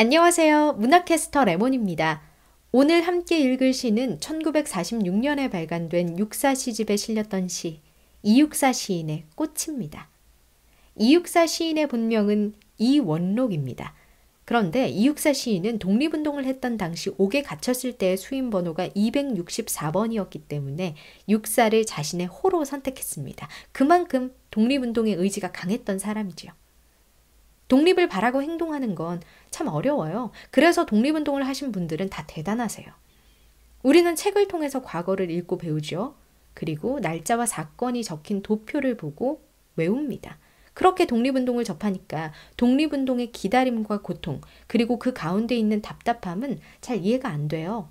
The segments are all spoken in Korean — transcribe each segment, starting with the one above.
안녕하세요. 문학캐스터 레몬입니다. 오늘 함께 읽을 시는 1946년에 발간된 육사 시집에 실렸던 시 이육사 시인의 꽃입니다. 이육사 시인의 본명은 이원록입니다. 그런데 이육사 시인은 독립운동을 했던 당시 옥에 갇혔을 때의 수임 번호가 264번이었기 때문에 육사를 자신의 호로 선택했습니다. 그만큼 독립운동의 의지가 강했던 사람이지요. 독립을 바라고 행동하는 건 참 어려워요. 그래서 독립운동을 하신 분들은 다 대단하세요. 우리는 책을 통해서 과거를 읽고 배우죠. 그리고 날짜와 사건이 적힌 도표를 보고 외웁니다. 그렇게 독립운동을 접하니까 독립운동의 기다림과 고통, 그리고 그 가운데 있는 답답함은 잘 이해가 안 돼요.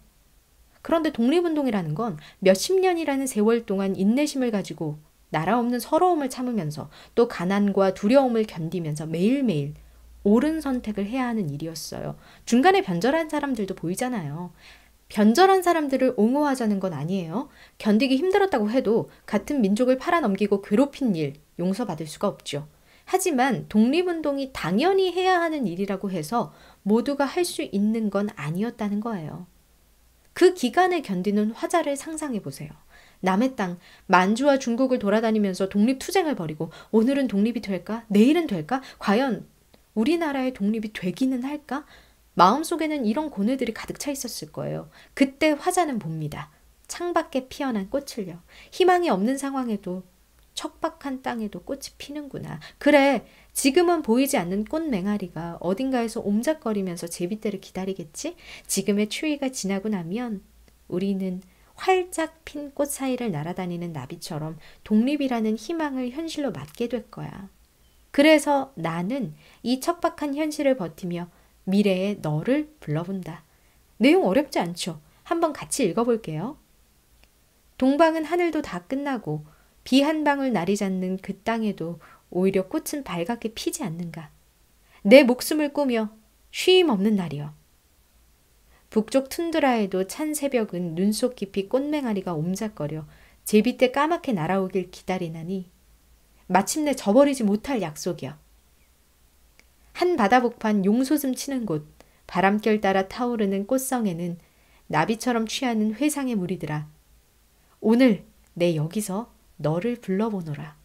그런데 독립운동이라는 건 몇십 년이라는 세월 동안 인내심을 가지고 나라 없는 서러움을 참으면서 또 가난과 두려움을 견디면서 매일매일 옳은 선택을 해야 하는 일이었어요. 중간에 변절한 사람들도 보이잖아요. 변절한 사람들을 옹호하자는 건 아니에요. 견디기 힘들었다고 해도 같은 민족을 팔아넘기고 괴롭힌 일 용서받을 수가 없죠. 하지만 독립운동이 당연히 해야 하는 일이라고 해서 모두가 할 수 있는 건 아니었다는 거예요. 그 기간에 견디는 화자를 상상해 보세요. 남의 땅, 만주와 중국을 돌아다니면서 독립투쟁을 벌이고 오늘은 독립이 될까? 내일은 될까? 과연 우리나라의 독립이 되기는 할까? 마음속에는 이런 고뇌들이 가득 차 있었을 거예요. 그때 화자는 봅니다. 창밖에 피어난 꽃을요. 희망이 없는 상황에도 척박한 땅에도 꽃이 피는구나. 그래, 지금은 보이지 않는 꽃맹아리가 어딘가에서 옴작거리면서 제비떼를 기다리겠지? 지금의 추위가 지나고 나면 우리는 활짝 핀 꽃 사이를 날아다니는 나비처럼 독립이라는 희망을 현실로 맞게 될 거야. 그래서 나는 이 척박한 현실을 버티며 미래의 너를 불러본다. 내용 어렵지 않죠? 한번 같이 읽어볼게요. 동방은 하늘도 다 끝나고 비 한 방울 날이 잦는 그 땅에도 오히려 꽃은 밝게 피지 않는가. 내 목숨을 꾸며 쉼 없는 날이여. 북쪽 툰드라에도 찬 새벽은 눈 속 깊이 꽃맹아리가 옴작거려 제비때 까맣게 날아오길 기다리나니 마침내 저버리지 못할 약속이야. 한 바다 복판 용소즘 치는 곳 바람결 따라 타오르는 꽃성에는 나비처럼 취하는 회상의 무리들아 오늘 내 여기서 너를 불러보노라.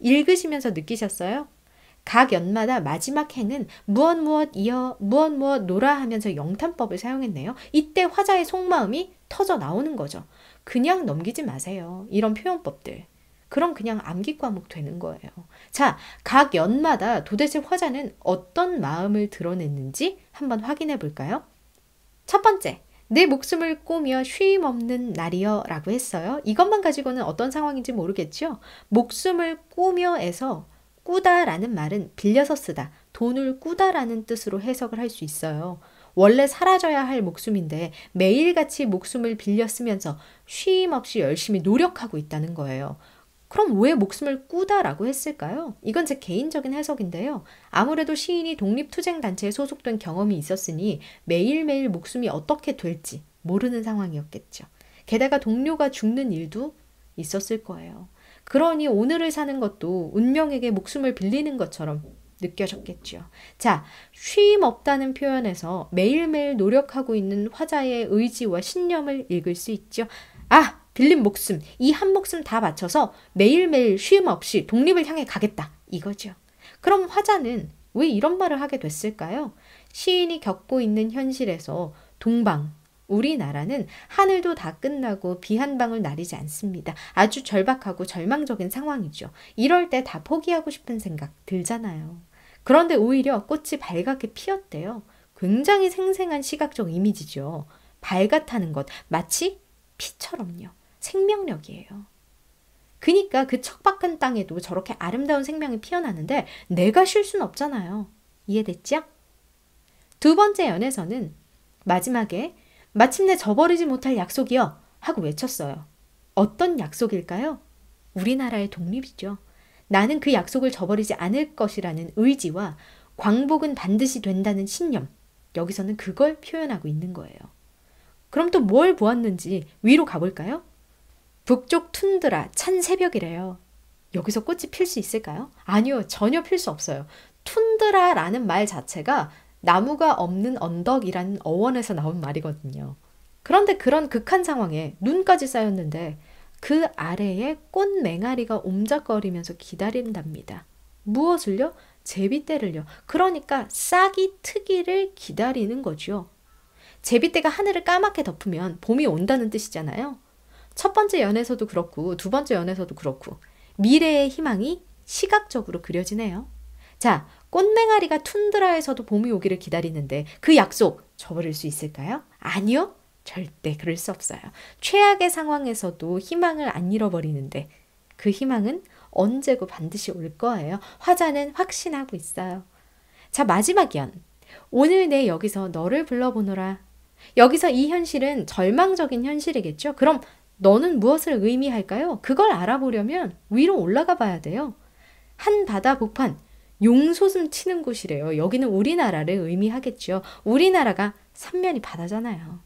읽으시면서 느끼셨어요? 각 연마다 마지막 행은 무엇 무엇 이어 무엇 무엇 놀아 하면서 영탄법을 사용했네요. 이때 화자의 속마음이 터져 나오는 거죠. 그냥 넘기지 마세요. 이런 표현법들. 그럼 그냥 암기 과목 되는 거예요. 자, 각 연마다 도대체 화자는 어떤 마음을 드러냈는지 한번 확인해 볼까요? 첫 번째, 내 목숨을 꼬며 쉼 없는 날이여 라고 했어요. 이것만 가지고는 어떤 상황인지 모르겠죠? 목숨을 꼬며에서 꾸다라는 말은 빌려서 쓰다, 돈을 꾸다라는 뜻으로 해석을 할 수 있어요. 원래 사라져야 할 목숨인데 매일같이 목숨을 빌려 쓰면서 쉼 없이 열심히 노력하고 있다는 거예요. 그럼 왜 목숨을 꾸다라고 했을까요? 이건 제 개인적인 해석인데요. 아무래도 시인이 독립투쟁단체에 소속된 경험이 있었으니 매일매일 목숨이 어떻게 될지 모르는 상황이었겠죠. 게다가 동료가 죽는 일도 있었을 거예요. 그러니 오늘을 사는 것도 운명에게 목숨을 빌리는 것처럼 느껴졌겠지요. 자, 쉼 없다는 표현에서 매일매일 노력하고 있는 화자의 의지와 신념을 읽을 수 있죠. 아! 빌린 목숨, 이 한 목숨 다 바쳐서 매일매일 쉼 없이 독립을 향해 가겠다. 이거죠. 그럼 화자는 왜 이런 말을 하게 됐을까요? 시인이 겪고 있는 현실에서 동방, 우리나라는 하늘도 다 끝나고 비 한 방울 나리지 않습니다. 아주 절박하고 절망적인 상황이죠. 이럴 때 다 포기하고 싶은 생각 들잖아요. 그런데 오히려 꽃이 발갛게 피었대요. 굉장히 생생한 시각적 이미지죠. 발갛다는 것 마치 피처럼요. 생명력이에요. 그니까 그 척박한 땅에도 저렇게 아름다운 생명이 피어나는데 내가 쉴 순 없잖아요. 이해됐죠? 두 번째 연에서는 마지막에 마침내 저버리지 못할 약속이요! 하고 외쳤어요. 어떤 약속일까요? 우리나라의 독립이죠. 나는 그 약속을 저버리지 않을 것이라는 의지와 광복은 반드시 된다는 신념. 여기서는 그걸 표현하고 있는 거예요. 그럼 또 뭘 보았는지 위로 가볼까요? 북쪽 툰드라 찬 새벽이래요. 여기서 꽃이 필 수 있을까요? 아니요, 전혀 필 수 없어요. 툰드라라는 말 자체가 나무가 없는 언덕이라는 어원에서 나온 말이거든요. 그런데 그런 극한 상황에 눈까지 쌓였는데 그 아래에 꽃맹아리가 옴작거리면서 기다린답니다. 무엇을요? 제비떼를요. 그러니까 싹이 트기를 기다리는 거죠. 제비떼가 하늘을 까맣게 덮으면 봄이 온다는 뜻이잖아요. 첫 번째 연에서도 그렇고 두 번째 연에서도 그렇고 미래의 희망이 시각적으로 그려지네요. 자, 꽃맹아리가 툰드라에서도 봄이 오기를 기다리는데 그 약속 저버릴 수 있을까요? 아니요. 절대 그럴 수 없어요. 최악의 상황에서도 희망을 안 잃어버리는데 그 희망은 언제고 반드시 올 거예요. 화자는 확신하고 있어요. 자, 마지막 연. 오늘 내 여기서 너를 불러보노라. 여기서 이 현실은 절망적인 현실이겠죠? 그럼 너는 무엇을 의미할까요? 그걸 알아보려면 위로 올라가 봐야 돼요. 한 바다 복판, 용솟음 치는 곳이래요. 여기는 우리나라를 의미하겠죠. 우리나라가 삼면이 바다잖아요.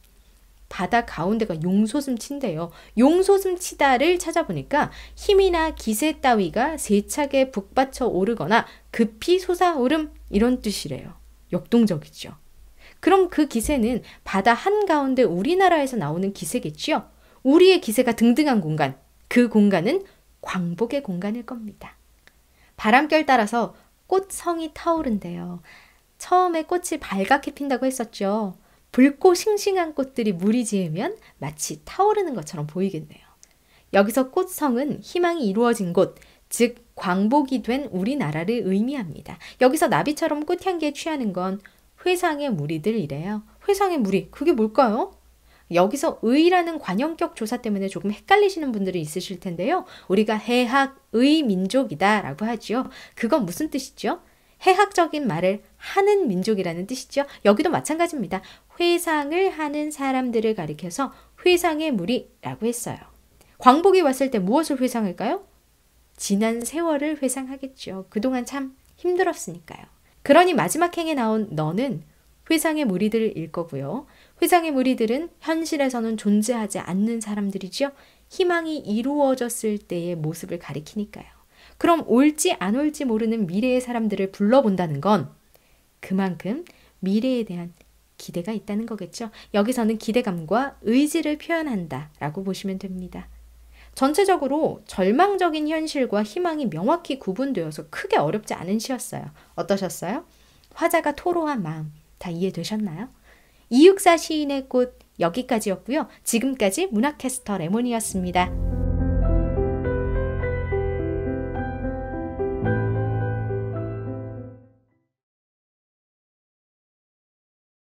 바다 가운데가 용솟음 친대요. 용솟음 치다를 찾아보니까 힘이나 기세 따위가 세차게 북받쳐 오르거나 급히 솟아오름 이런 뜻이래요. 역동적이죠. 그럼 그 기세는 바다 한가운데 우리나라에서 나오는 기세겠지요? 우리의 기세가 등등한 공간, 그 공간은 광복의 공간일 겁니다. 바람결 따라서 꽃성이 타오른대요. 처음에 꽃이 발갛게 핀다고 했었죠. 붉고 싱싱한 꽃들이 물이 지으면 마치 타오르는 것처럼 보이겠네요. 여기서 꽃성은 희망이 이루어진 곳, 즉 광복이 된 우리나라를 의미합니다. 여기서 나비처럼 꽃향기에 취하는 건 회상의 무리들이래요. 회상의 무리, 그게 뭘까요? 여기서 의라는 관형격 조사 때문에 조금 헷갈리시는 분들이 있으실 텐데요. 우리가 해학의 민족이다라고 하지요. 그건 무슨 뜻이죠? 해학적인 말을 하는 민족이라는 뜻이죠. 여기도 마찬가지입니다. 회상을 하는 사람들을 가리켜서 회상의 무리라고 했어요. 광복이 왔을 때 무엇을 회상할까요? 지난 세월을 회상하겠죠. 그동안 참 힘들었으니까요. 그러니 마지막 행에 나온 너는 회상의 무리들일 거고요. 회상의 무리들은 현실에서는 존재하지 않는 사람들이지요. 희망이 이루어졌을 때의 모습을 가리키니까요. 그럼 올지 안 올지 모르는 미래의 사람들을 불러본다는 건 그만큼 미래에 대한 기대가 있다는 거겠죠. 여기서는 기대감과 의지를 표현한다 라고 보시면 됩니다. 전체적으로 절망적인 현실과 희망이 명확히 구분되어서 크게 어렵지 않은 시였어요. 어떠셨어요? 화자가 토로한 마음 다 이해되셨나요? 이육사 시인의 꽃 여기까지였고요. 지금까지 문학캐스터 레몬이었습니다.